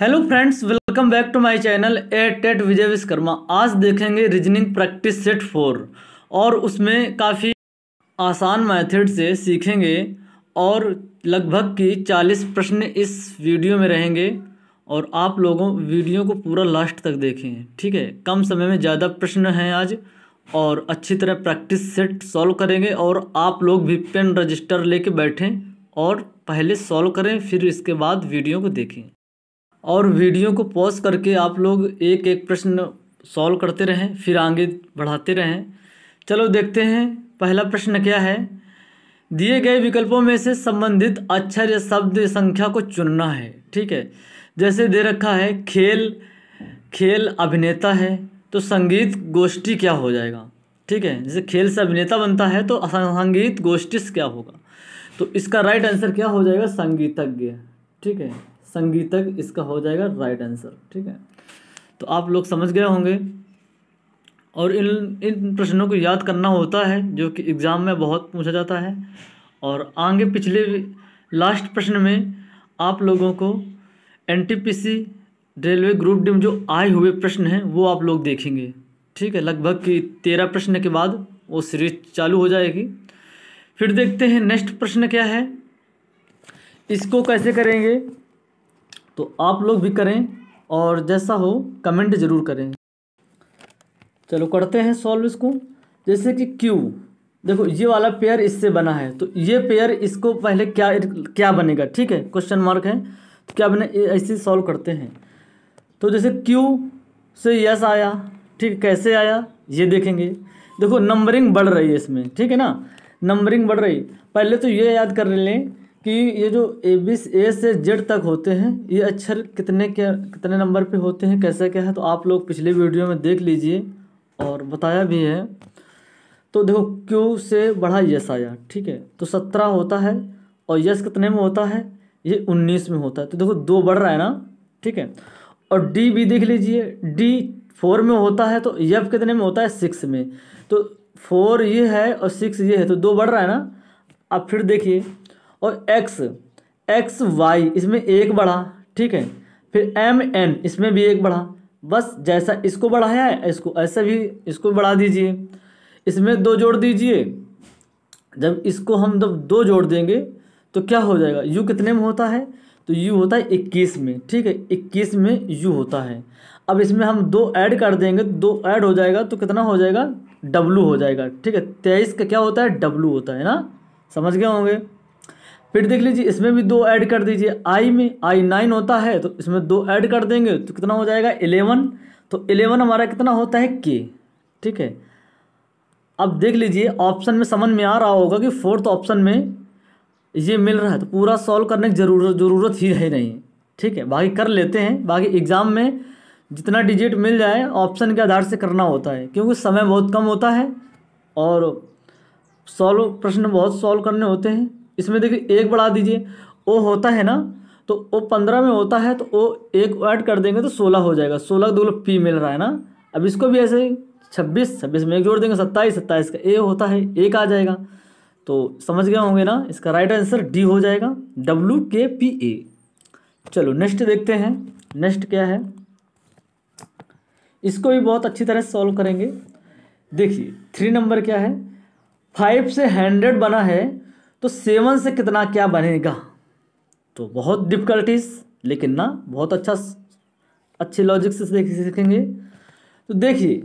hello friends welcome back to my channel ए टेट विजय विश्वकर्मा आज देखेंगे रीजनिंग प्रैक्टिस सेट फोर और उसमें काफ़ी आसान मेथड से सीखेंगे और लगभग की चालीस प्रश्न इस वीडियो में रहेंगे और आप लोगों वीडियो को पूरा लास्ट तक देखें ठीक है कम समय में ज़्यादा प्रश्न हैं आज और अच्छी तरह प्रैक्टिस सेट सॉल्व करेंगे और आप लोग भी पेन रजिस्टर ले बैठें और पहले सॉल्व करें फिर इसके बाद वीडियो को देखें और वीडियो को पॉज करके आप लोग एक एक प्रश्न सॉल्व करते रहें फिर आगे बढ़ाते रहें चलो देखते हैं पहला प्रश्न क्या है दिए गए विकल्पों में से संबंधित अक्षर या शब्द संख्या को चुनना है ठीक है जैसे दे रखा है खेल खेल अभिनेता है तो संगीत गोष्ठी क्या हो जाएगा ठीक है जैसे खेल से अभिनेता बनता है तो संगीत गोष्ठी क्या होगा तो इसका राइट आंसर क्या हो जाएगा संगीतज्ञ ठीक है संगीतक इसका हो जाएगा राइट आंसर ठीक है तो आप लोग समझ गए होंगे और इन इन प्रश्नों को याद करना होता है जो कि एग्ज़ाम में बहुत पूछा जाता है और आगे पिछले लास्ट प्रश्न में आप लोगों को एन रेलवे ग्रुप डी में जो आए हुए प्रश्न हैं वो आप लोग देखेंगे ठीक है लगभग कि तेरह प्रश्न के बाद वो सीरीज चालू हो जाएगी फिर देखते हैं नेक्स्ट प्रश्न क्या है इसको कैसे करेंगे तो आप लोग भी करें और जैसा हो कमेंट ज़रूर करें चलो करते हैं सॉल्व इसको जैसे कि क्यू देखो ये वाला पेयर इससे बना है तो ये पेयर इसको पहले क्या क्या बनेगा ठीक है क्वेश्चन मार्क है तो क्या बने ऐसे सॉल्व करते हैं तो जैसे क्यू से यस आया ठीक कैसे आया ये देखेंगे देखो नंबरिंग बढ़ रही है इसमें ठीक है ना नंबरिंग बढ़ रही पहले तो ये याद कर लें कि ये जो ए बी ए से जेड तक होते हैं ये अक्षर कितने के कितने नंबर पे होते हैं कैसा क्या है तो आप लोग पिछले वीडियो में देख लीजिए और बताया भी है तो देखो क्यू से बढ़ा यस आया ठीक है तो सत्रह होता है और यस कितने में होता है ये उन्नीस में होता है तो देखो दो बढ़ रहा है ना ठीक है और डी भी देख लीजिए डी फोर में होता है तो यफ कितने में होता है सिक्स में तो फोर ये है और सिक्स ये है तो दो बढ़ रहा है ना अब फिर देखिए और एक्स एक्स वाई इसमें एक बढ़ा ठीक है फिर एम एन इसमें भी एक बढ़ा बस जैसा इसको बढ़ाया है इसको ऐसा भी इसको बढ़ा दीजिए इसमें दो जोड़ दीजिए जब इसको हम जब दो जोड़ देंगे तो क्या हो जाएगा यू कितने में होता है तो यू होता है इक्कीस में ठीक है इक्कीस में यू होता है अब इसमें हम दो ऐड कर देंगे तो दो ऐड हो जाएगा तो कितना हो जाएगा डब्लू हो जाएगा ठीक है तेईस का क्या होता है डब्लू होता है ना समझ गए होंगे फिर देख लीजिए इसमें भी दो ऐड कर दीजिए आई में आई नाइन होता है तो इसमें दो ऐड कर देंगे तो कितना हो जाएगा इलेवन तो इलेवन हमारा कितना होता है के ठीक है अब देख लीजिए ऑप्शन में समझ में आ रहा होगा कि फोर्थ ऑप्शन में ये मिल रहा है तो पूरा सॉल्व करने की ज़रूरत ज़रूरत ही है नहीं ठीक है बाकी कर लेते हैं बाकी एग्ज़ाम में जितना डिजिट मिल जाए ऑप्शन के आधार से करना होता है क्योंकि समय बहुत कम होता है और सॉल्व प्रश्न बहुत सॉल्व करने होते हैं इसमें देखिए एक बढ़ा दीजिए ओ होता है ना तो ओ पंद्रह में होता है तो ओ एक ऐड कर देंगे तो सोलह हो जाएगा सोलह दो पी मिल रहा है ना अब इसको भी ऐसे ही छब्बीस छब्बीस में एक जोड़ देंगे सत्ताईस सत्ताईस का ए होता है एक आ जाएगा तो समझ गए होंगे ना इसका राइट आंसर डी हो जाएगा डब्ल्यू के पी ए चलो नेक्स्ट देखते हैं नेक्स्ट क्या है इसको भी बहुत अच्छी तरह से सॉल्व करेंगे देखिए थ्री नंबर क्या है फाइव से हंड्रेड बना है तो सेवन से कितना क्या बनेगा तो बहुत डिफिकल्टीज लेकिन ना बहुत अच्छा अच्छे लॉजिक से सीखेंगे तो देखिए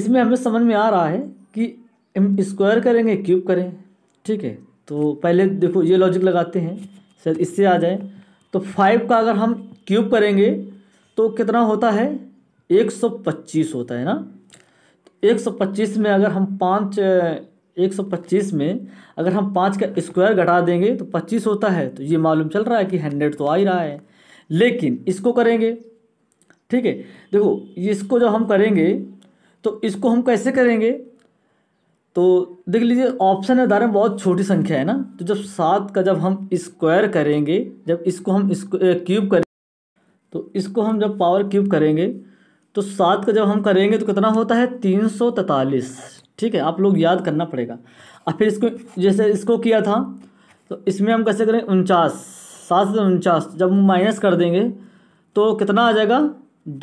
इसमें हमें समझ में आ रहा है कि हम स्क्वायर करेंगे क्यूब करें ठीक है तो पहले देखो ये लॉजिक लगाते हैं शायद इससे आ जाए तो फाइव का अगर हम क्यूब करेंगे तो कितना होता है एक सौ पच्चीस होता है ना तो एक सौ पच्चीस में अगर हम पाँच 125 में अगर हम पाँच का स्क्वायर घटा देंगे तो 25 होता है तो ये मालूम चल रहा है कि हंड्रेड तो आ ही रहा है लेकिन इसको करेंगे ठीक है देखो इसको जब हम करेंगे तो इसको हम कैसे करेंगे तो देख लीजिए ऑप्शन है दायरे में बहुत छोटी संख्या है ना तो जब सात का जब हम स्क्वायर करेंगे जब इसको हम क्यूब करें तो इसको हम जब पावर क्यूब करेंगे तो सात का जब हम करेंगे तो कितना होता है तीन सौ तैंतालीस ठीक है आप लोग याद करना पड़ेगा अब फिर इसको जैसे इसको किया था तो इसमें हम कैसे करें उनचास सात से उनचास जब हम माइनस कर देंगे तो कितना आ जाएगा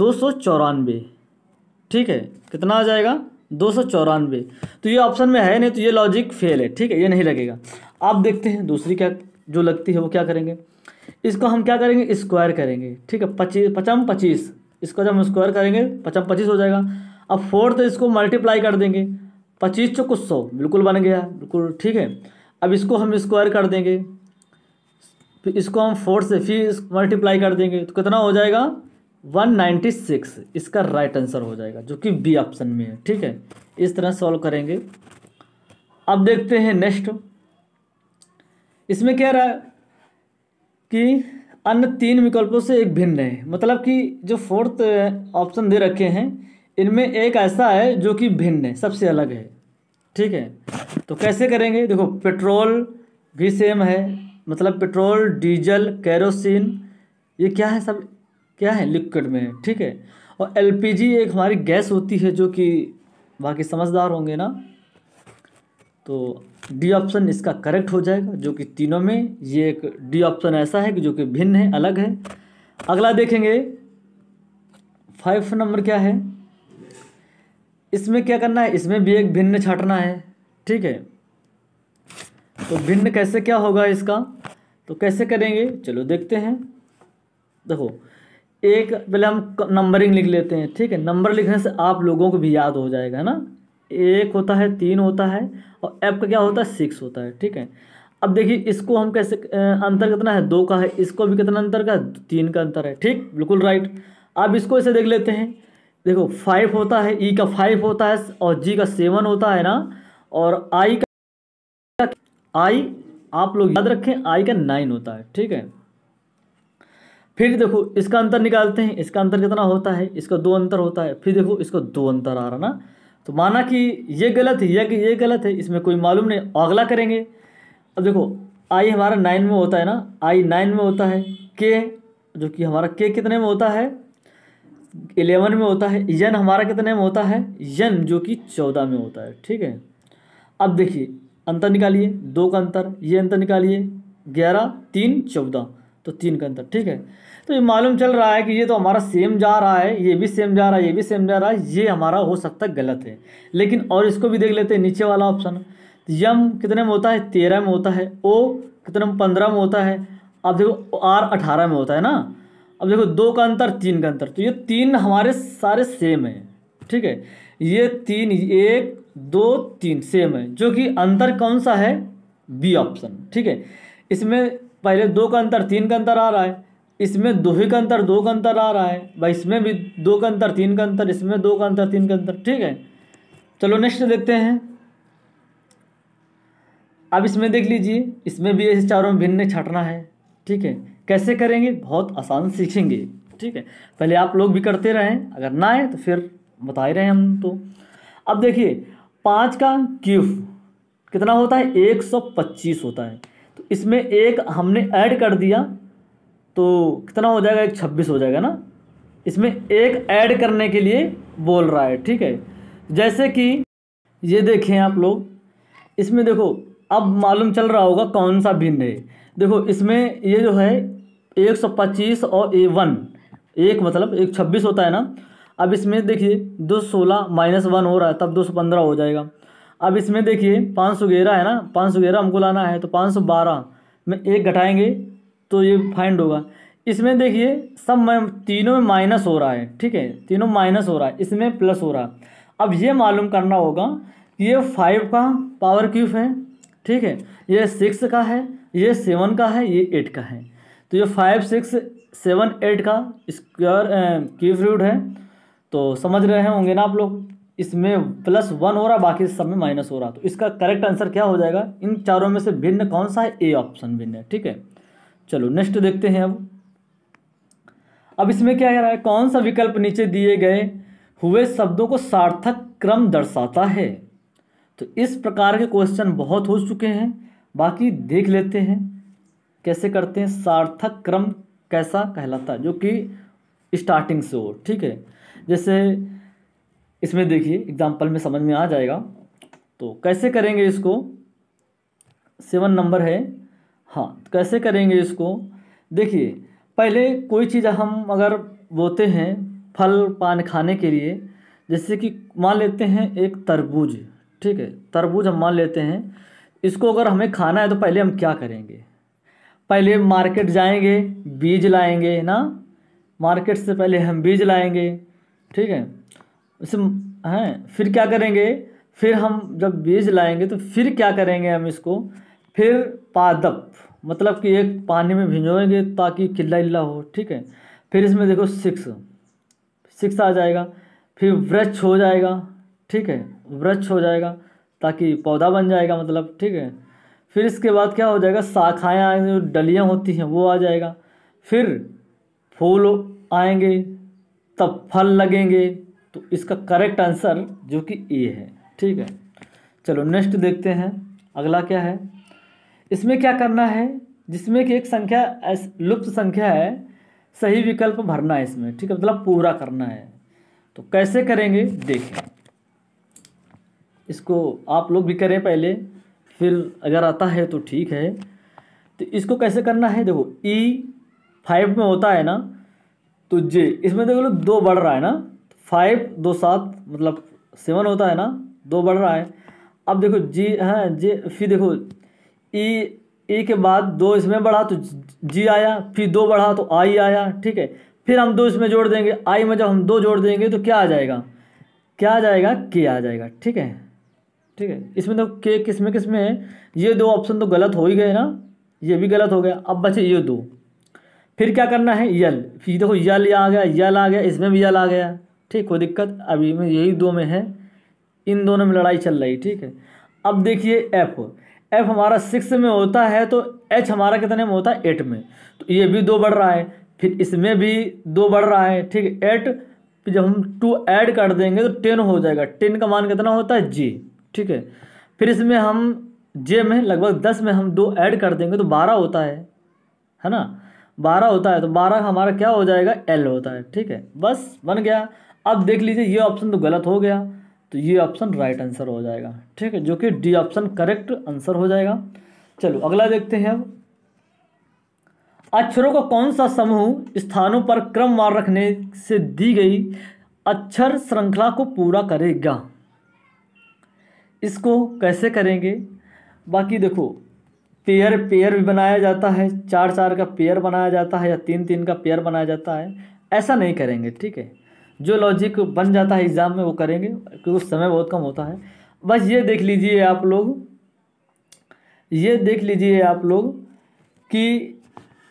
दो सौ चौरानवे ठीक है कितना आ जाएगा दो सौ चौरानवे तो ये ऑप्शन में है नहीं तो ये लॉजिक फेल है ठीक है ये नहीं लगेगा आप देखते हैं दूसरी क्या जो लगती है वो क्या करेंगे इसको हम क्या करेंगे स्क्वायर करेंगे ठीक है पच्चीस पचम पच्चीस इसको जब हम स्क्वायर करेंगे पचम पच्चीस हो जाएगा अब फोर तो इसको मल्टीप्लाई कर देंगे पच्चीस चौक सौ बिल्कुल बन गया बिल्कुल ठीक है अब इसको हम स्क्वायर कर देंगे फिर इसको हम फोर से फिर मल्टीप्लाई कर देंगे तो कितना हो जाएगा 196 इसका राइट आंसर हो जाएगा जो कि बी ऑप्शन में है ठीक है इस तरह सॉल्व करेंगे अब देखते हैं नेक्स्ट इसमें कह रहा है कि अन्य तीन विकल्पों से एक भिन्न है मतलब कि जो फोर्थ ऑप्शन uh, दे रखे हैं इनमें एक ऐसा है जो कि भिन्न है सबसे अलग है ठीक है तो कैसे करेंगे देखो पेट्रोल भी सेम है मतलब पेट्रोल डीजल कैरोसिन ये क्या है सब क्या है लिक्विड में ठीक है और एलपीजी एक हमारी गैस होती है जो कि बाकी समझदार होंगे ना तो डी ऑप्शन इसका करेक्ट हो जाएगा जो कि तीनों में ये एक डी ऑप्शन ऐसा है कि जो कि भिन्न है अलग है अगला देखेंगे फाइव नंबर क्या है इसमें क्या करना है इसमें भी एक भिन्न छाटना है ठीक है तो भिन्न कैसे क्या होगा इसका तो कैसे करेंगे चलो देखते हैं देखो एक पहले हम नंबरिंग लिख लेते हैं ठीक है नंबर लिखने से आप लोगों को भी याद हो जाएगा है ना एक होता है तीन होता है और एप का क्या होता है सिक्स होता है ठीक है अब देखिए इसको हम कैसे अंतर कितना है दो का है इसको भी कितना अंतर का तीन का अंतर है ठीक बिल्कुल राइट अब इसको ऐसे देख लेते हैं देखो फाइव होता है ई e का फाइव होता है और जी का सेवन होता है ना और आई का आई आप लोग याद रखें आई का नाइन होता है ठीक है फिर देखो इसका अंतर निकालते हैं इसका अंतर कितना होता है इसका दो अंतर होता है फिर देखो इसका दो अंतर आ रहा ना तो माना कि ये गलत है या कि ये गलत है इसमें कोई मालूम नहीं अगला करेंगे अब देखो आई हमारा नाइन में होता है ना आई नाइन में होता है के जो कि हमारा के कितने में होता है इलेवन में होता है यन हमारा कितने में होता है यन जो कि चौदह में होता है ठीक है अब देखिए अंतर निकालिए दो का अंतर ये अंतर निकालिए ग्यारह तीन चौदह तो तीन का अंतर ठीक है तो ये मालूम चल रहा है कि ये तो हमारा सेम जा रहा है ये भी सेम जा रहा है ये भी सेम जा रहा है ये हमारा हो सकता है गलत है लेकिन और इसको भी देख लेते हैं नीचे वाला ऑप्शन यम कितने में होता है तेरह में होता है ओ कितने में पंद्रह में होता है अब देखो आर अठारह में होता है ना अब देखो दो का अंतर तीन का अंतर तो ये तीन हमारे सारे सेम है ठीक है ये तीन एक दो तीन सेम है जो कि अंतर कौन सा है बी ऑप्शन ठीक है इसमें पहले दो का अंतर तीन का अंतर आ रहा है इसमें दो ही का अंतर दो का अंतर आ रहा है भाई इसमें भी दो का अंतर तीन का अंतर इसमें दो का अंतर तीन का अंतर ठीक है चलो नेक्स्ट देखते हैं अब इसमें देख लीजिए इसमें भी ऐसे चारों में भिन्न छटना है ठीक है कैसे करेंगे बहुत आसान सीखेंगे ठीक है पहले आप लोग भी करते रहें अगर ना आए तो फिर बता ही रहे हम तो अब देखिए पाँच का क्यूब कितना होता है एक सौ पच्चीस होता है तो इसमें एक हमने ऐड कर दिया तो कितना हो जाएगा एक छब्बीस हो जाएगा ना इसमें एक ऐड करने के लिए बोल रहा है ठीक है जैसे कि ये देखें आप लोग इसमें देखो अब मालूम चल रहा होगा कौन सा भिन्न है देखो इसमें ये जो है एक सौ पच्चीस और ए वन एक मतलब एक छब्बीस होता है ना अब इसमें देखिए दो सोलह माइनस वन हो रहा है तब दो सौ पंद्रह हो जाएगा अब इसमें देखिए पाँच सौ ग्यारह है ना पाँच सौ ग्यारह हमको लाना है तो पाँच सौ बारह में एक घटाएंगे तो ये फाइंड होगा इसमें देखिए सब में तीनों में माइनस हो रहा है ठीक है तीनों माइनस हो रहा है इसमें प्लस हो रहा है अब ये मालूम करना होगा कि ये फाइव का पावर क्यूब है ठीक है ये सिक्स का है ये सेवन का है ये एट का है तो ये फाइव सिक्स सेवन एट का स्क्वायर क्यूब रूट है तो समझ रहे होंगे ना आप लोग इसमें प्लस वन हो रहा बाकी सब में माइनस हो रहा तो इसका करेक्ट आंसर क्या हो जाएगा इन चारों में से भिन्न कौन सा है ए ऑप्शन भिन्न है ठीक है चलो नेक्स्ट देखते हैं अब अब इसमें क्या कह रहा है कौन सा विकल्प नीचे दिए गए हुए शब्दों को सार्थक क्रम दर्शाता है तो इस प्रकार के क्वेश्चन बहुत हो चुके हैं बाकी देख लेते हैं कैसे करते हैं सार्थक क्रम कैसा कहलाता है जो कि स्टार्टिंग से हो ठीक है जैसे इसमें देखिए एग्जाम्पल में समझ में आ जाएगा तो कैसे करेंगे इसको सेवन नंबर है हाँ तो कैसे करेंगे इसको देखिए पहले कोई चीज़ हम अगर बोते हैं फल पान खाने के लिए जैसे कि मान लेते हैं एक तरबूज ठीक है तरबूज हम मान लेते हैं इसको अगर हमें खाना है तो पहले हम क्या करेंगे पहले मार्केट जाएंगे बीज लाएंगे ना मार्केट से पहले हम बीज लाएंगे ठीक है उसे हैं फिर क्या करेंगे फिर हम जब बीज लाएंगे तो फिर क्या करेंगे हम इसको फिर पादप मतलब कि एक पानी में भिजोएंगे ताकि किला इल्ला हो ठीक है फिर इसमें देखो सिक्स सिक्स आ जाएगा फिर वृक्ष हो जाएगा ठीक है वृक्ष हो जाएगा ताकि पौधा बन जाएगा मतलब ठीक है फिर इसके बाद क्या हो जाएगा शाखाएँ आएंगे जो डलियाँ होती हैं वो आ जाएगा फिर फूल आएंगे तब फल लगेंगे तो इसका करेक्ट आंसर जो कि ए है ठीक है चलो नेक्स्ट देखते हैं अगला क्या है इसमें क्या करना है जिसमें कि एक संख्या लुप्त संख्या है सही विकल्प भरना है इसमें ठीक है मतलब पूरा करना है तो कैसे करेंगे देखें इसको आप लोग भी करें पहले फिर अगर आता है तो ठीक है तो इसको कैसे करना है देखो ई e फाइव में होता है ना तो जे इसमें देखो लोग दो बढ़ रहा है ना फाइव दो सात मतलब सेवन होता है ना दो बढ़ रहा है अब देखो जी हाँ जे फिर देखो ई e, ई e के बाद दो इसमें बढ़ा तो जी आया फिर दो बढ़ा तो आई आया ठीक है फिर हम दो इसमें जोड़ देंगे आई में जब हम दो जोड़ देंगे तो क्या आ जाएगा क्या आ जाएगा के आ जाएगा ठीक है ठीक है इसमें तो के किस में किस में है ये दो ऑप्शन तो गलत हो ही गए ना ये भी गलत हो गया अब बचे ये दो फिर क्या करना है यल फिर देखो यल आ गया यल आ गया इसमें भी यल आ गया ठीक कोई दिक्कत अभी में यही दो में है इन दोनों में लड़ाई चल रही ठीक है अब देखिए एफ एफ हमारा सिक्स में होता है तो एच हमारा कितने में होता है एट में तो ये भी दो बढ़ रहा है फिर इसमें भी दो बढ़ रहा है ठीक है एट जब हम टू ऐड कर देंगे तो टेन हो जाएगा टेन का मान कितना होता है जी ठीक है फिर इसमें हम जे में लगभग दस में हम दो ऐड कर देंगे तो बारह होता है है ना बारह होता है तो बारह हमारा क्या हो जाएगा एल होता है ठीक है बस बन गया अब देख लीजिए ये ऑप्शन तो गलत हो गया तो ये ऑप्शन राइट आंसर हो जाएगा ठीक है जो कि डी ऑप्शन करेक्ट आंसर हो जाएगा चलो अगला देखते हैं अब अक्षरों का कौन सा समूह स्थानों पर क्रमवार रखने से दी गई अक्षर श्रृंखला को पूरा करेगा इसको कैसे करेंगे बाकी देखो पेयर पेयर भी बनाया जाता है चार चार का पेयर बनाया जाता है या तीन तीन का पेयर बनाया जाता है ऐसा नहीं करेंगे ठीक है जो लॉजिक बन जाता है एग्ज़ाम में वो करेंगे क्योंकि उस समय बहुत कम होता है बस ये देख लीजिए आप लोग ये देख लीजिए आप लोग कि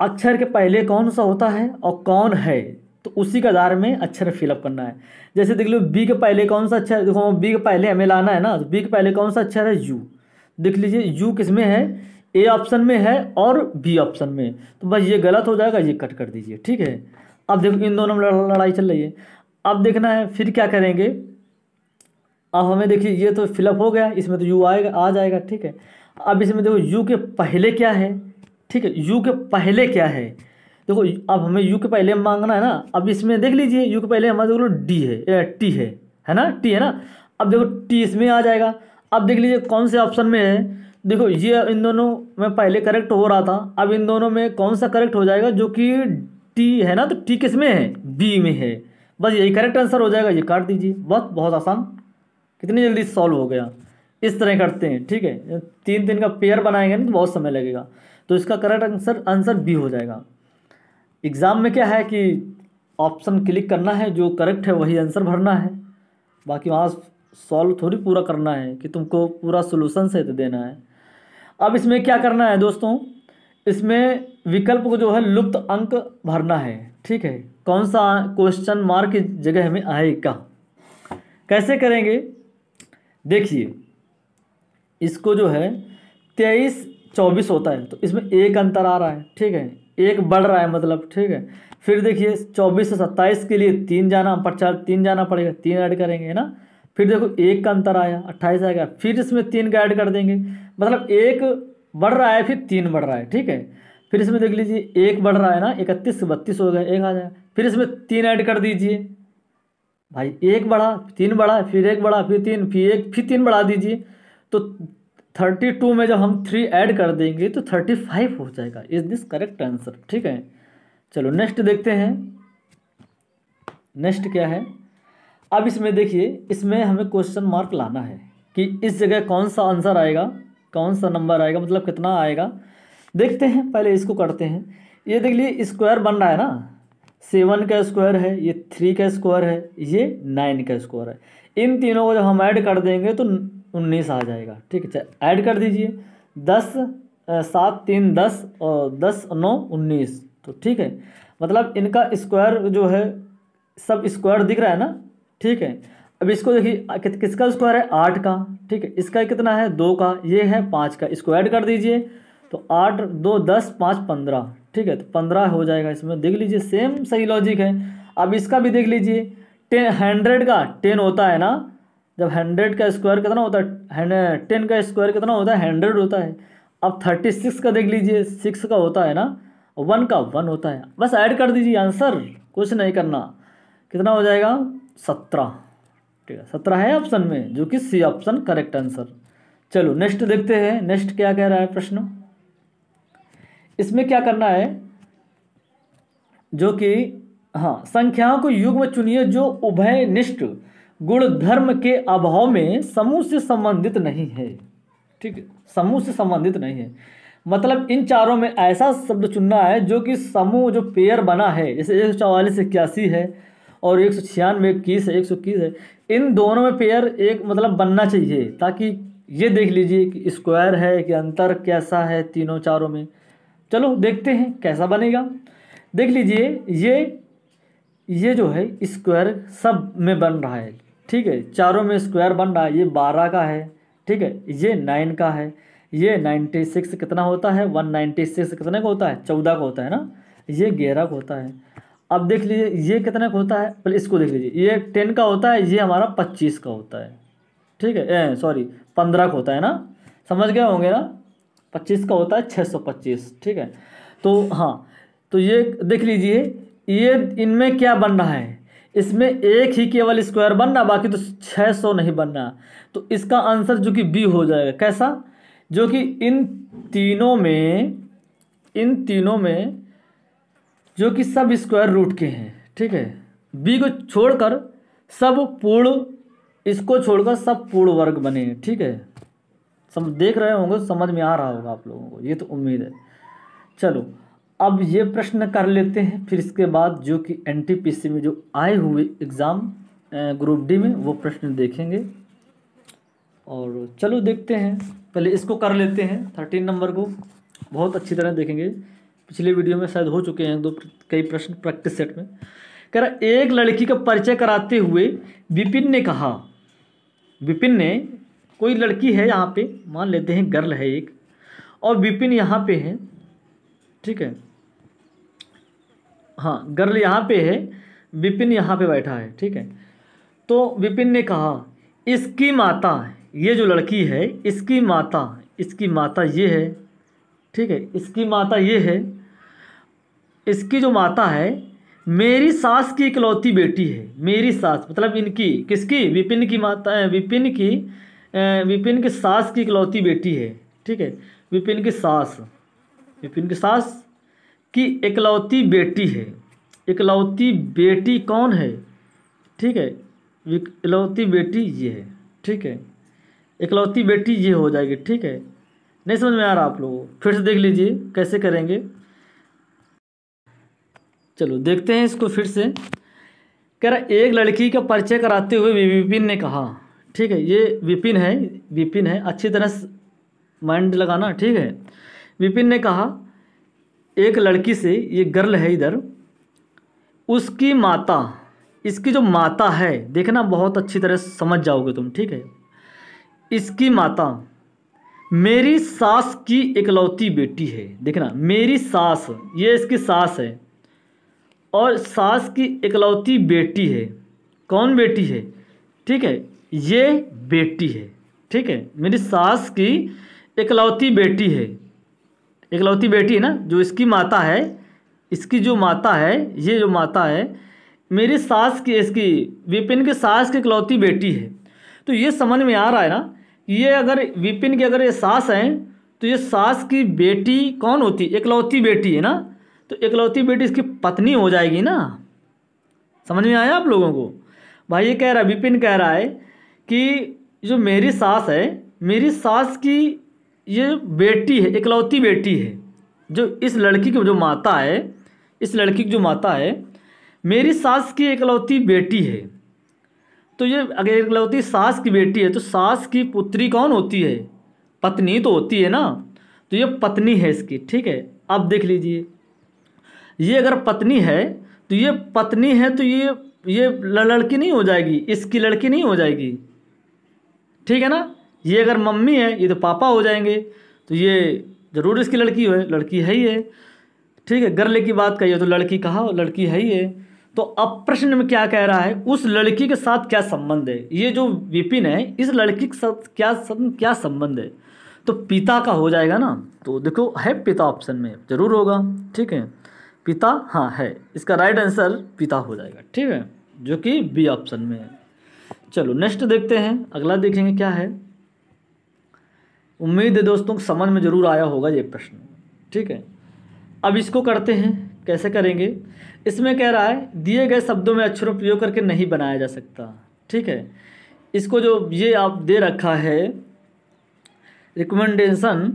अक्षर के पहले कौन सा होता है और कौन है तो उसी के आधार में अक्षर फिलअप करना है जैसे देख लो बी के पहले कौन सा अक्षर अच्छा देखो बी के पहले हमें लाना है ना तो बी के पहले कौन सा अक्षर अच्छा है यू देख लीजिए यू किस में है ए ऑप्शन में है और बी ऑप्शन में तो बस ये गलत हो जाएगा ये कट कर दीजिए ठीक है अब देखो इन दोनों में लड़ाई चल रही है अब देखना है फिर क्या करेंगे अब हमें देखिए ये तो फिलअप हो गया इसमें तो यू आएगा आ जाएगा ठीक है अब इसमें देखो यू के पहले क्या है ठीक है यू के पहले क्या है देखो अब हमें यू के पहले मांगना है ना अब इसमें देख लीजिए यू के पहले हमारे देखो डी है टी है है ना टी है ना अब देखो टी इसमें आ जाएगा अब देख लीजिए कौन से ऑप्शन में है देखो ये इन दोनों में पहले करेक्ट हो रहा था अब इन दोनों में कौन सा करेक्ट हो जाएगा जो कि टी है ना तो टी किस में है बी में है बस यही करेक्ट आंसर हो जाएगा ये काट दीजिए बहुत बहुत आसान कितनी जल्दी सॉल्व हो गया इस तरह करते हैं ठीक है तीन दिन का पेयर बनाएंगे ना तो बहुत समय लगेगा तो इसका करेक्ट आंसर आंसर बी हो जाएगा एग्ज़ाम में क्या है कि ऑप्शन क्लिक करना है जो करेक्ट है वही आंसर भरना है बाकी वहाँ सॉल्व थोड़ी पूरा करना है कि तुमको पूरा सोल्यूशन से तो देना है अब इसमें क्या करना है दोस्तों इसमें विकल्प को जो है लुप्त अंक भरना है ठीक है कौन सा क्वेश्चन मार्क की जगह हमें आएगा कैसे करेंगे देखिए इसको जो है तेईस चौबीस होता है तो इसमें एक अंतर आ रहा है ठीक है एक बढ़ रहा है मतलब ठीक है फिर देखिए चौबीस से सत्ताईस के लिए तीन जाना पचास तीन जाना पड़ेगा तीन ऐड करेंगे है ना फिर देखो एक का अंतर आया अट्ठाईस आएगा फिर इसमें तीन का ऐड कर देंगे मतलब एक बढ़ रहा है फिर तीन बढ़ रहा है ठीक है फिर इसमें देख लीजिए एक बढ़ रहा है ना इकतीस से बत्तीस हो गया एक आ जाए फिर इसमें तीन ऐड कर दीजिए भाई एक बढ़ा तीन बढ़ा फिर एक बढ़ा फिर तीन फिर एक फिर तीन बढ़ा दीजिए तो थर्टी टू में जब हम थ्री ऐड कर देंगे तो थर्टी फाइव हो जाएगा इज दिस करेक्ट आंसर ठीक है चलो नेक्स्ट देखते हैं नेक्स्ट क्या है अब इसमें देखिए इसमें हमें क्वेश्चन मार्क लाना है कि इस जगह कौन सा आंसर आएगा कौन सा नंबर आएगा मतलब कितना आएगा देखते हैं पहले इसको करते हैं ये देख लिए स्क्वायर बन रहा है ना सेवन का स्क्वायर है ये थ्री का स्क्वायर है ये नाइन का स्क्वायर है इन तीनों को जब हम ऐड कर देंगे तो उन्नीस आ जाएगा ठीक है ऐड कर दीजिए दस सात तीन दस और दस नौ उन्नीस तो ठीक है मतलब इनका स्क्वायर जो है सब स्क्वायर दिख रहा है ना ठीक है अब इसको देखिए किसका स्क्वायर है आठ का ठीक है इसका कितना है दो का ये है पाँच का इसको ऐड कर दीजिए तो आठ दो दस पाँच पंद्रह ठीक है तो पंद्रह हो जाएगा इसमें देख लीजिए सेम सही लॉजिक है अब इसका भी देख लीजिए टेन हंड्रेड का टेन होता है ना जब हंड्रेड का स्क्वायर कितना होता है टेन का स्क्वायर कितना होता है हंड्रेड होता है अब थर्टी सिक्स का देख लीजिए सिक्स का होता है ना वन का वन होता है बस ऐड कर दीजिए आंसर कुछ नहीं करना कितना हो जाएगा सत्रह ठीक है सत्रह है ऑप्शन में जो कि सी ऑप्शन करेक्ट आंसर चलो नेक्स्ट देखते हैं नेक्स्ट क्या कह रहा है प्रश्न इसमें क्या करना है जो कि हाँ संख्याओं को युग में चुनिए जो उभय निष्ठ गुण धर्म के अभाव में समूह से संबंधित नहीं है ठीक समूह से संबंधित नहीं है मतलब इन चारों में ऐसा शब्द चुनना है जो कि समूह जो पेयर बना है जैसे एक सौ चवालीस इक्यासी है और एक सौ छियानवे इक्कीस है एक सौ इक्कीस है इन दोनों में पेयर एक मतलब बनना चाहिए ताकि ये देख लीजिए कि स्क्वायर है कि अंतर कैसा है तीनों चारों में चलो देखते हैं कैसा बनेगा देख लीजिए ये ये जो है स्क्वायर सब में बन रहा है ठीक है चारों में स्क्वायर बन रहा है ये बारह का है ठीक है ये नाइन का है ये नाइन्टी सिक्स कितना होता है वन नाइन्टी सिक्स कितने का होता है चौदह का होता है ना ये ग्यारह का होता है अब देख लीजिए ये कितने का होता है पहले इसको देख लीजिए ये टेन का होता है ये हमारा पच्चीस का होता है ठीक है सॉरी पंद्रह का होता है ना समझ गए होंगे ना पच्चीस का होता है छः सौ पच्चीस ठीक है तो हाँ तो ये देख लीजिए ये इनमें क्या बन रहा है इसमें एक ही केवल स्क्वायर बनना बाकी तो 600 नहीं बनना तो इसका आंसर जो कि बी हो जाएगा कैसा जो कि इन तीनों में इन तीनों में जो कि सब स्क्वायर रूट के हैं ठीक है बी को छोड़कर सब पूर्ण इसको छोड़कर सब पूर्ण वर्ग बने ठीक है सब देख रहे होंगे समझ में आ रहा होगा आप लोगों को ये तो उम्मीद है चलो अब ये प्रश्न कर लेते हैं फिर इसके बाद जो कि एनटीपीसी में जो आए हुए एग्ज़ाम ग्रुप डी में वो प्रश्न देखेंगे और चलो देखते हैं पहले इसको कर लेते हैं थर्टीन नंबर को बहुत अच्छी तरह देखेंगे पिछले वीडियो में शायद हो चुके हैं दो कई प्रश्न प्रैक्टिस सेट में कह रहा एक लड़की का परिचय कराते हुए विपिन ने कहा विपिन ने कोई लड़की है यहाँ पे मान लेते हैं गर्ल है एक और विपिन यहाँ पे है ठीक है हाँ गर्ल यहाँ पे है विपिन यहाँ पे बैठा है ठीक है तो विपिन ने कहा इसकी माता ये जो लड़की है इसकी माता इसकी माता ये है ठीक है इसकी माता ये है इसकी जो माता है मेरी सास की इकलौती बेटी है मेरी सास मतलब इनकी किसकी विपिन की माता विपिन की विपिन की सास की इकलौती बेटी है ठीक है विपिन की सास विपिन की सास कि इकलौती बेटी है इकलौती बेटी कौन है ठीक है इकलौती बेटी ये है ठीक है इकलौती बेटी ये हो जाएगी ठीक है नहीं समझ में आ रहा आप लोगों फिर से देख लीजिए कैसे करेंगे चलो देखते हैं इसको फिर से कह रहा एक लड़की का परिचय कराते हुए विपिन ने कहा ठीक है ये विपिन है विपिन है अच्छी तरह माइंड लगाना ठीक है विपिन ने कहा एक लड़की से ये गर्ल है इधर उसकी माता इसकी जो माता है देखना बहुत अच्छी तरह समझ जाओगे तुम ठीक है इसकी माता मेरी सास की इकलौती बेटी है देखना मेरी सास ये इसकी सास है और सास की इकलौती बेटी है कौन बेटी है ठीक है ये बेटी है ठीक है मेरी सास की इकलौती बेटी है इकलौती बेटी है ना जो इसकी माता है इसकी जो माता है ये जो माता है मेरी सास की इसकी विपिन के सास की इकलौती बेटी है तो ये समझ में आ रहा है ना ये अगर विपिन की अगर ये सास हैं तो ये सास की बेटी कौन होती है इकलौती बेटी है ना तो इकलौती बेटी इसकी पत्नी हो जाएगी ना समझ में आया आप लोगों को भाई ये कह रहा है विपिन कह रहा है कि जो मेरी सास है मेरी सास की ये बेटी है इकलौती बेटी है जो इस लड़की की जो माता है इस लड़की की जो माता है मेरी सास की इकलौती बेटी है तो ये अगर इकलौती सास की बेटी है तो सास की पुत्री कौन होती है पत्नी तो होती है ना तो ये पत्नी है इसकी ठीक है अब देख लीजिए ये अगर पत्नी है तो ये पत्नी है तो ये ये लड़की नहीं हो जाएगी इसकी लड़की नहीं हो जाएगी ठीक है ना ये अगर मम्मी है ये तो पापा हो जाएंगे तो ये ज़रूर इसकी लड़की है लड़की है ही है ठीक है गर्ल की बात कही तो लड़की कहा लड़की है ही है तो अब प्रश्न में क्या कह रहा है उस लड़की के साथ क्या संबंध है ये जो विपिन है इस लड़की के साथ क्या क्या संबंध है तो पिता का हो जाएगा ना तो देखो है पिता ऑप्शन में ज़रूर होगा ठीक है पिता हाँ है इसका राइट आंसर पिता हो जाएगा ठीक है जो कि बी ऑप्शन में है चलो नेक्स्ट देखते हैं अगला देखेंगे क्या है उम्मीद है दोस्तों समझ में ज़रूर आया होगा ये प्रश्न ठीक है अब इसको करते हैं कैसे करेंगे इसमें कह रहा है दिए गए शब्दों में अक्षरों प्रयोग करके नहीं बनाया जा सकता ठीक है इसको जो ये आप दे रखा है रिकमेंडेशन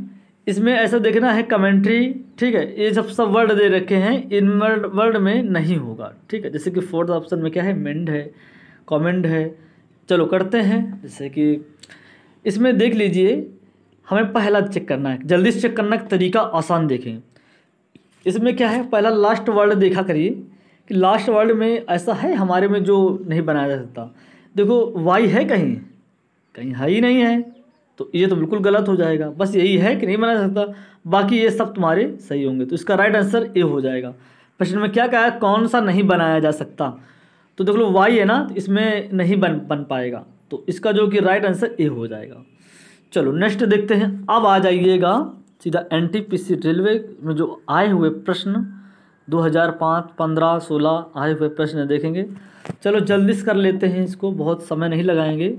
इसमें ऐसा देखना है कमेंट्री ठीक है ये सब सब वर्ड दे रखे हैं इन वर्ड वर्ड में नहीं होगा ठीक है जैसे कि फोर्थ ऑप्शन में क्या है मेंड है कमेंट है चलो करते हैं जैसे कि इसमें देख लीजिए हमें पहला चेक करना है जल्दी से चेक करना का तरीका आसान देखें इसमें क्या है पहला लास्ट वर्ड देखा करिए कि लास्ट वर्ड में ऐसा है हमारे में जो नहीं बनाया जा सकता देखो वाई है कहीं कहीं है ही नहीं है तो ये तो बिल्कुल गलत हो जाएगा बस यही है कि नहीं बना जा सकता बाकी ये सब तुम्हारे सही होंगे तो इसका राइट आंसर ए हो जाएगा प्रश्न में क्या कहा है कौन सा नहीं बनाया जा सकता तो देख लो वाई है ना तो इसमें नहीं बन बन पाएगा तो इसका जो कि राइट आंसर ए हो जाएगा चलो नेक्स्ट देखते हैं अब आ जाइएगा सीधा एनटीपीसी रेलवे में जो आए हुए प्रश्न 2005, 15, 16 आए हुए प्रश्न देखेंगे चलो जल्दी से कर लेते हैं इसको बहुत समय नहीं लगाएंगे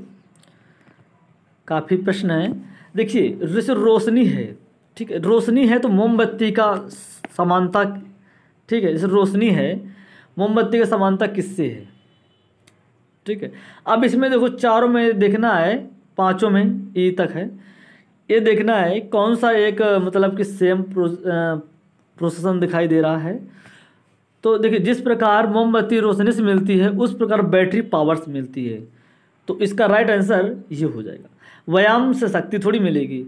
काफ़ी प्रश्न हैं देखिए जैसे रोशनी है ठीक है रोशनी है तो मोमबत्ती का समानता ठीक है जैसे रोशनी है मोमबत्ती का समानता किससे है ठीक है अब इसमें देखो चारों में देखना है पाँचों में ई तक है ये देखना है कौन सा एक मतलब कि सेम प्रोसेसन दिखाई दे रहा है तो देखिए जिस प्रकार मोमबत्ती रोशनी से मिलती है उस प्रकार बैटरी पावर से मिलती है तो इसका राइट आंसर ये हो जाएगा व्यायाम से शक्ति थोड़ी मिलेगी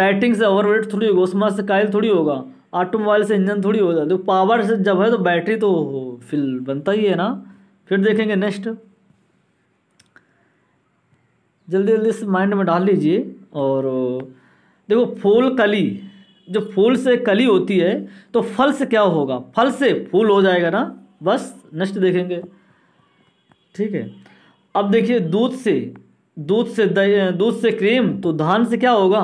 डाइटिंग से ओवरवेट थोड़ी होगा उसमें से कायल थोड़ी होगा ऑटोमोबाइल से इंजन थोड़ी होगा देखो तो पावर से जब है तो बैटरी तो फिल बनता ही है ना फिर देखेंगे नेक्स्ट जल्दी जल्दी से माइंड में डाल लीजिए और देखो फूल कली जो फूल से कली होती है तो फल से क्या होगा फल से फूल हो जाएगा ना बस नष्ट देखेंगे ठीक है अब देखिए दूध से दूध से दूध से क्रीम तो धान से क्या होगा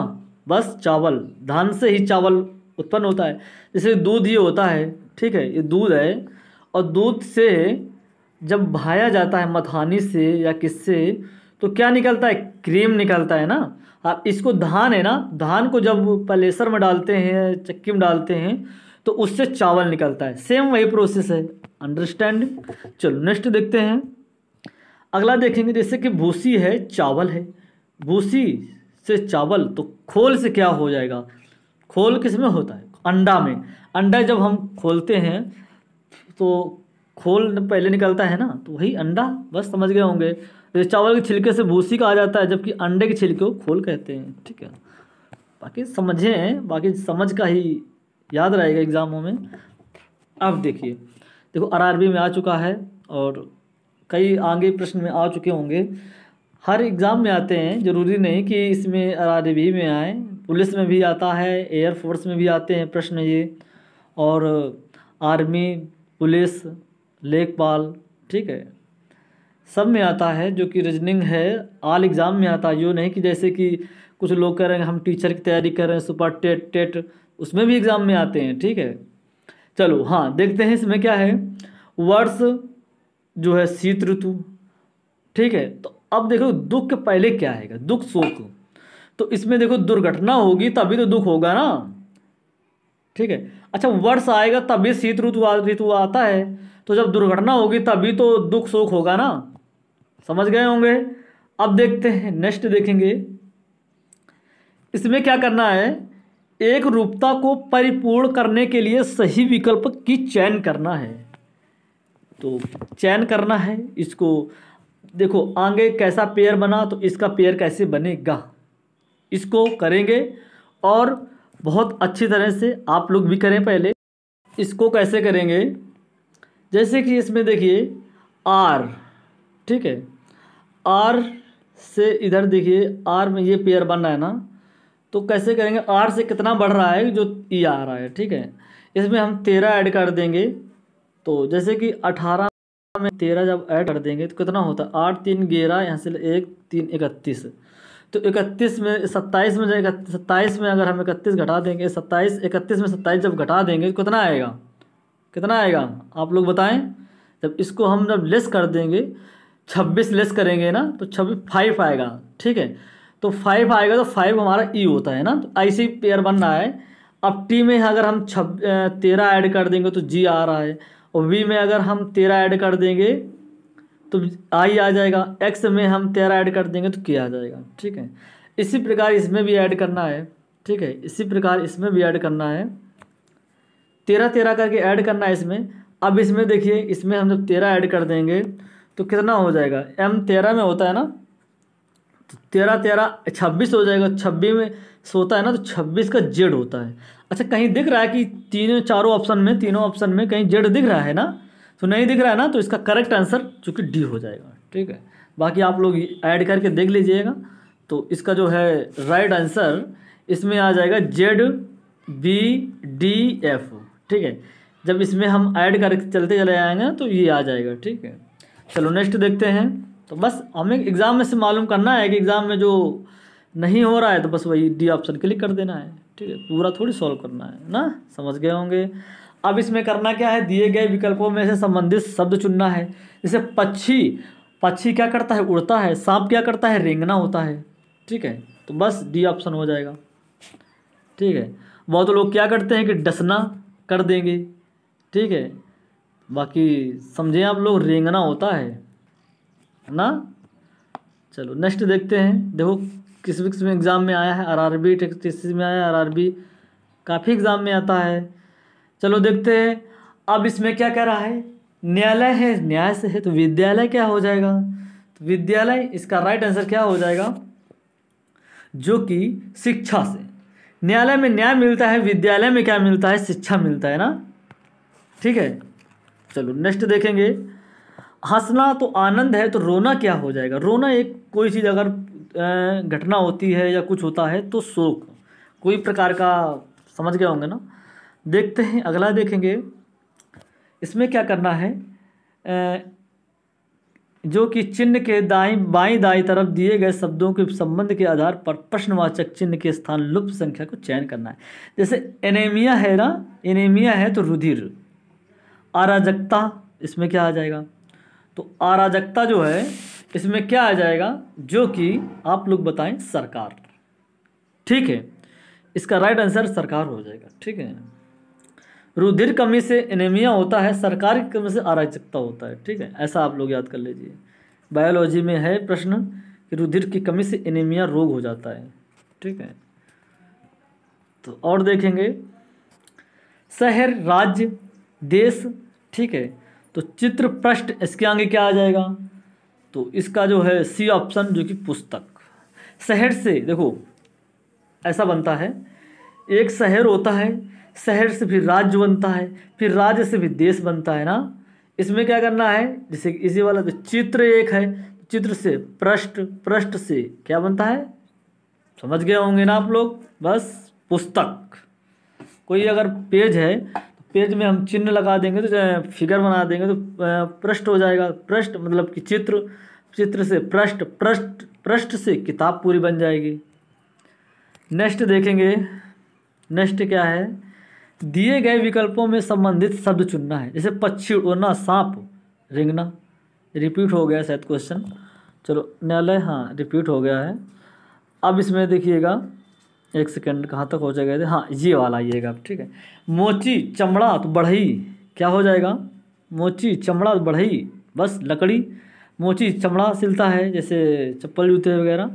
बस चावल धान से ही चावल उत्पन्न होता है जैसे दूध ये होता है ठीक है ये दूध है और दूध से जब भाया जाता है मथानी से या किससे तो क्या निकलता है क्रीम निकलता है ना आप इसको धान है ना धान को जब पलेसर में डालते हैं चक्की में डालते हैं तो उससे चावल निकलता है सेम वही प्रोसेस है अंडरस्टैंड चलो नेक्स्ट देखते हैं अगला देखेंगे जैसे कि भूसी है चावल है भूसी से चावल तो खोल से क्या हो जाएगा खोल किस में होता है अंडा में अंडा जब हम खोलते हैं तो खोल पहले निकलता है ना तो वही अंडा बस समझ गए होंगे जैसे चावल के छिलके से भूसी कहा जाता है जबकि अंडे के छिलके को खोल कहते हैं ठीक है बाकी समझें बाकी समझ का ही याद रहेगा एग्ज़ामों में अब देखिए देखो आरआरबी में आ चुका है और कई आगे प्रश्न में आ चुके होंगे हर एग्ज़ाम में आते हैं ज़रूरी नहीं कि इसमें आर में आए पुलिस में भी आता है एयरफोर्स में भी आते हैं प्रश्न ये और आर्मी पुलिस लेखपाल ठीक है सब में आता है जो कि रीजनिंग है आल एग्ज़ाम में आता है यूँ नहीं कि जैसे कि कुछ लोग कह रहे हैं हम टीचर की तैयारी कर रहे हैं सुपर टेट टेट उसमें भी एग्ज़ाम में आते हैं ठीक है चलो हाँ देखते हैं इसमें क्या है वर्ष जो है शीत ऋतु ठीक है तो अब देखो दुख के पहले क्या आएगा दुख शोक तो इसमें देखो दुर्घटना होगी तभी तो दुख होगा ना ठीक है अच्छा वर्ष आएगा तभी शीत ऋतु ऋतु आता है तो जब दुर्घटना होगी तभी तो दुख शोक होगा ना समझ गए होंगे अब देखते हैं नेक्स्ट देखेंगे इसमें क्या करना है एक रूपता को परिपूर्ण करने के लिए सही विकल्प की चयन करना है तो चयन करना है इसको देखो आगे कैसा पेयर बना तो इसका पेयर कैसे बनेगा इसको करेंगे और बहुत अच्छी तरह से आप लोग भी करें पहले इसको कैसे करेंगे जैसे कि इसमें देखिए आर ठीक है आर से इधर देखिए आर में ये पेयर बन रहा है ना तो कैसे करेंगे आर से कितना बढ़ रहा है जो ई e आ रहा है ठीक है इसमें हम तेरह ऐड कर देंगे तो जैसे कि अठारह में तेरह जब ऐड कर देंगे तो कितना होता है आठ तीन ग्यारह यहाँ से एक तीन इकतीस तो इकतीस में सत्ताईस में जब सत्ताईस में अगर हम इकतीस घटा देंगे सत्ताईस इकतीस में सत्ताईस जब घटा देंगे तो कितना आएगा कितना आएगा आप लोग बताएं जब इसको हम जब लेस कर देंगे छब्बीस लेस करेंगे ना तो छब्बीस फाइव आएगा ठीक है तो फाइव आएगा तो फाइव हमारा ई e होता है ना तो ऐसी पेयर बन रहा है अब टी में अगर हम छब तेरह ऐड कर देंगे तो जी आ रहा है और वी में अगर हम तेरह ऐड कर देंगे तो आई आ जाएगा एक्स में हम तेरह ऐड कर देंगे तो के आ जाएगा ठीक है इसी प्रकार इसमें भी ऐड करना है ठीक है इसी प्रकार इसमें भी ऐड करना है तेरह तेरह करके ऐड करना है इसमें अब इसमें देखिए इसमें हम जब तेरह ऐड कर देंगे तो कितना हो जाएगा एम तेरह में होता है ना तो तेरह तेरह छब्बीस हो जाएगा छब्बीस में सोता है ना तो छब्बीस का जेड होता है अच्छा कहीं दिख रहा है कि तीनों चारों ऑप्शन में तीनों ऑप्शन में कहीं जेड दिख रहा है ना तो नहीं दिख रहा है ना तो इसका करेक्ट आंसर चूँकि डी हो जाएगा ठीक है बाकी आप लोग ऐड करके देख लीजिएगा तो इसका जो है राइट आंसर इसमें आ जाएगा जेड बी डी एफ ठीक है जब इसमें हम ऐड करके चलते चले आएंगे तो ये आ जाएगा ठीक है चलो नेक्स्ट देखते हैं तो बस हमें एग्ज़ाम में से मालूम करना है कि एग्ज़ाम में जो नहीं हो रहा है तो बस वही डी ऑप्शन क्लिक कर देना है ठीक है पूरा थोड़ी सॉल्व करना है ना समझ गए होंगे अब इसमें करना क्या है दिए गए विकल्पों में से संबंधित शब्द चुनना है जैसे पक्षी पक्षी क्या करता है उड़ता है सांप क्या करता है रेंगना होता है ठीक है तो बस डी ऑप्शन हो जाएगा ठीक है बहुत तो लोग क्या करते हैं कि डसना कर देंगे ठीक है बाकी समझे आप लोग रेंगना होता है ना चलो नेक्स्ट देखते हैं देखो किस विक्स में एग्ज़ाम में आया है आरआरबी आर में आया आरआरबी काफ़ी एग्ज़ाम में आता है चलो देखते हैं अब इसमें क्या कह रहा है न्यायालय है न्याय से है तो विद्यालय क्या हो जाएगा तो विद्यालय इसका राइट आंसर क्या हो जाएगा जो कि शिक्षा से न्यायालय में न्याय मिलता है विद्यालय में क्या मिलता है शिक्षा मिलता है ना ठीक है चलो नेक्स्ट देखेंगे हंसना तो आनंद है तो रोना क्या हो जाएगा रोना एक कोई चीज़ अगर घटना होती है या कुछ होता है तो शोक कोई प्रकार का समझ गए होंगे ना देखते हैं अगला देखेंगे इसमें क्या करना है जो कि चिन्ह के दाई बाई दाई तरफ दिए गए शब्दों के संबंध के आधार पर प्रश्नवाचक चिन्ह के स्थान लुप्त संख्या को चयन करना है जैसे एनेमिया है ना एनेमिया है तो रुधिर अराजकता इसमें क्या आ जाएगा तो अराजकता जो है इसमें क्या आ जाएगा जो कि आप लोग बताएं सरकार ठीक है इसका राइट आंसर सरकार हो जाएगा ठीक है रुधिर कमी से एनेमिया होता है सरकार की कमी से अराजकता होता है ठीक है ऐसा आप लोग याद कर लीजिए बायोलॉजी में है प्रश्न कि रुधिर की कमी से एनेमिया रोग हो जाता है ठीक है तो और देखेंगे शहर राज्य देश ठीक है तो चित्र पृष्ठ इसके आगे क्या आ जाएगा तो इसका जो है सी ऑप्शन जो कि पुस्तक शहर से देखो ऐसा बनता है एक शहर होता है शहर से फिर राज्य बनता है फिर राज्य से फिर देश बनता है ना इसमें क्या करना है जैसे इसी वाला तो चित्र एक है चित्र से पृष्ठ पृष्ठ से क्या बनता है समझ गए होंगे ना आप लोग बस पुस्तक कोई अगर पेज है पेज में हम चिन्ह लगा देंगे तो फिगर बना देंगे तो पृष्ठ हो जाएगा पृष्ठ मतलब कि चित्र चित्र से पृष्ठ पृष्ठ पृष्ठ से किताब पूरी बन जाएगी नेक्स्ट देखेंगे नेक्स्ट क्या है दिए गए विकल्पों में संबंधित शब्द चुनना है जैसे पक्षी उड़ना सांप रिंगना रिपीट हो गया शायद क्वेश्चन चलो न्यायालय हाँ रिपीट हो गया है अब इसमें देखिएगा एक सेकेंड कहाँ तक हो जाएगा हाँ ये वाला आइएगा आप ठीक है मोची चमड़ा तो बढ़ई क्या हो जाएगा मोची चमड़ा तो बढ़ई बस लकड़ी मोची चमड़ा सिलता है जैसे चप्पल जूते वगैरह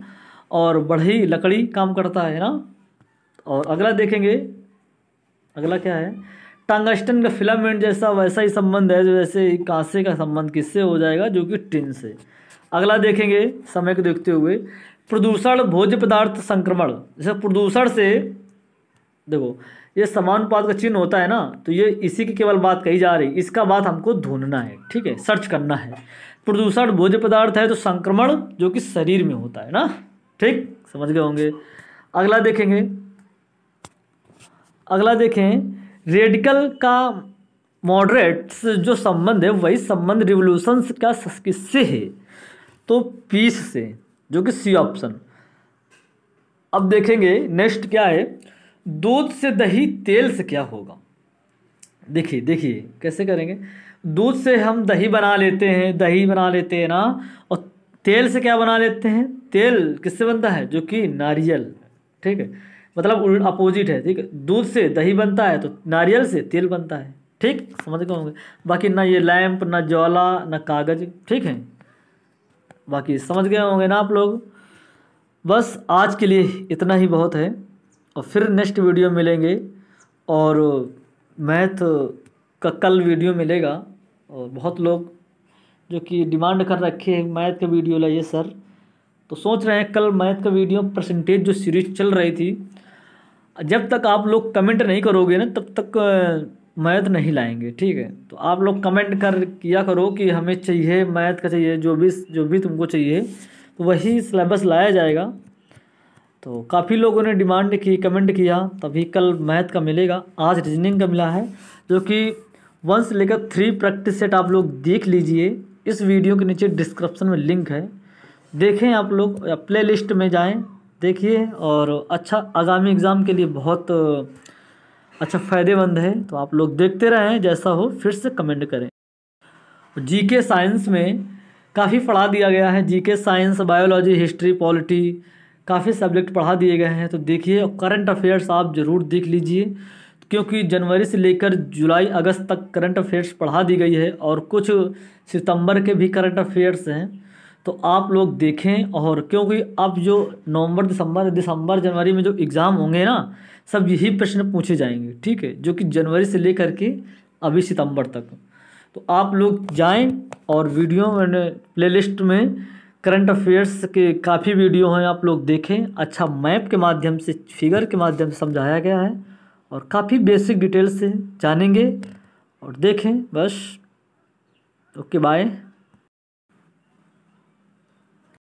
और बढ़ई लकड़ी काम करता है ना और अगला देखेंगे अगला क्या है टंगस्टन का फिलामेंट जैसा वैसा ही संबंध है जो जैसे कांसे का संबंध किससे हो जाएगा जो कि टिन से अगला देखेंगे समय को देखते हुए प्रदूषण भोज्य पदार्थ संक्रमण जैसे प्रदूषण से देखो ये समानुपात का चिन्ह होता है ना तो ये इसी की केवल बात कही जा रही इसका बात हमको ढूंढना है ठीक है सर्च करना है प्रदूषण भोज्य पदार्थ है तो संक्रमण जो कि शरीर में होता है ना ठीक समझ गए होंगे अगला देखेंगे अगला देखें रेडिकल का मॉडरेट से जो संबंध है वही संबंध रिवोल्यूशन का किससे है तो पीस से जो कि सी ऑप्शन अब देखेंगे नेक्स्ट क्या है दूध से दही तेल से क्या होगा देखिए देखिए कैसे करेंगे दूध से हम दही बना लेते हैं दही बना लेते हैं ना और तेल से क्या बना लेते हैं तेल किससे बनता है जो कि नारियल ठीक है मतलब अपोजिट है ठीक है दूध से दही बनता है तो नारियल से तेल बनता है ठीक समझ गए होंगे बाकी ना ये लैंप ना ज्वाला ना कागज ठीक है बाकी समझ गए होंगे ना आप लोग बस आज के लिए इतना ही बहुत है और फिर नेक्स्ट वीडियो मिलेंगे और मैथ का कल वीडियो मिलेगा और बहुत लोग जो कि डिमांड कर रखे हैं मैथ का वीडियो लाइए सर तो सोच रहे हैं कल मैथ का वीडियो परसेंटेज जो सीरीज चल रही थी जब तक आप लोग कमेंट नहीं करोगे ना तब तक मैथ नहीं लाएंगे ठीक है तो आप लोग कमेंट कर किया करो कि हमें चाहिए मैथ का चाहिए जो भी जो भी तुमको चाहिए तो वही सिलेबस लाया जाएगा तो काफ़ी लोगों ने डिमांड की कमेंट किया तभी कल मैथ का मिलेगा आज रीजनिंग का मिला है जो कि वन से लेकर थ्री प्रैक्टिस सेट आप लोग देख लीजिए इस वीडियो के नीचे डिस्क्रिप्शन में लिंक है देखें आप लोग प्ले लिस्ट में जाएँ देखिए और अच्छा आगामी एग्ज़ाम के लिए बहुत अच्छा फ़ायदेमंद है तो आप लोग देखते रहें जैसा हो फिर से कमेंट करें जीके साइंस में काफ़ी पढ़ा दिया गया है GK science biology history polity काफ़ी सब्जेक्ट पढ़ा दिए गए हैं तो देखिए करंट अफेयर्स आप ज़रूर देख लीजिए क्योंकि जनवरी से लेकर जुलाई अगस्त तक करंट अफेयर्स पढ़ा दी गई है और कुछ सितंबर के भी करंट अफेयर्स हैं तो आप लोग देखें और क्योंकि अब जो नवंबर दिसंबर दिसंबर जनवरी में जो एग्ज़ाम होंगे ना सब यही प्रश्न पूछे जाएंगे ठीक है जो कि जनवरी से लेकर के अभी सितंबर तक तो आप लोग जाएं और वीडियो मैंने प्लेलिस्ट में करंट अफेयर्स के काफ़ी वीडियो हैं आप लोग देखें अच्छा मैप के माध्यम से फिगर के माध्यम से समझाया गया है और काफ़ी बेसिक डिटेल से जानेंगे और देखें बस ओके बाय